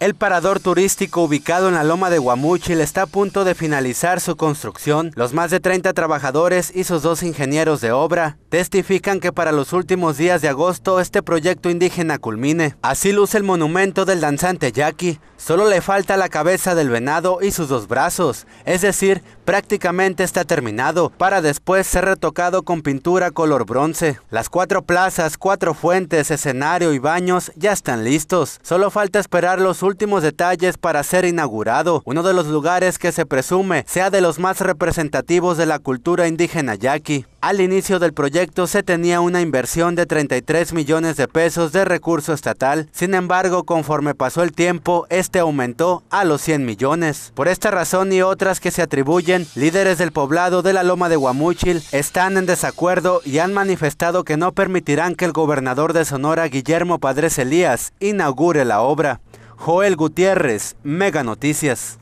El parador turístico ubicado en la Loma de Huamuchil está a punto de finalizar su construcción. Los más de 30 trabajadores y sus dos ingenieros de obra testifican que para los últimos días de agosto este proyecto indígena culmine. Así luce el monumento del danzante Jackie. Solo le falta la cabeza del venado y sus dos brazos, es decir, prácticamente está terminado para después ser retocado con pintura color bronce. Las cuatro plazas, cuatro fuentes, escenario y baños ya están listos. Solo falta esperar los últimos detalles para ser inaugurado, uno de los lugares que se presume sea de los más representativos de la cultura indígena yaqui. Al inicio del proyecto se tenía una inversión de 33 millones de pesos de recurso estatal, sin embargo conforme pasó el tiempo este aumentó a los 100 millones. Por esta razón y otras que se atribuyen, líderes del poblado de la Loma de Huamuchil están en desacuerdo y han manifestado que no permitirán que el gobernador de Sonora Guillermo Padres Elías inaugure la obra. Joel Gutiérrez, Mega Noticias.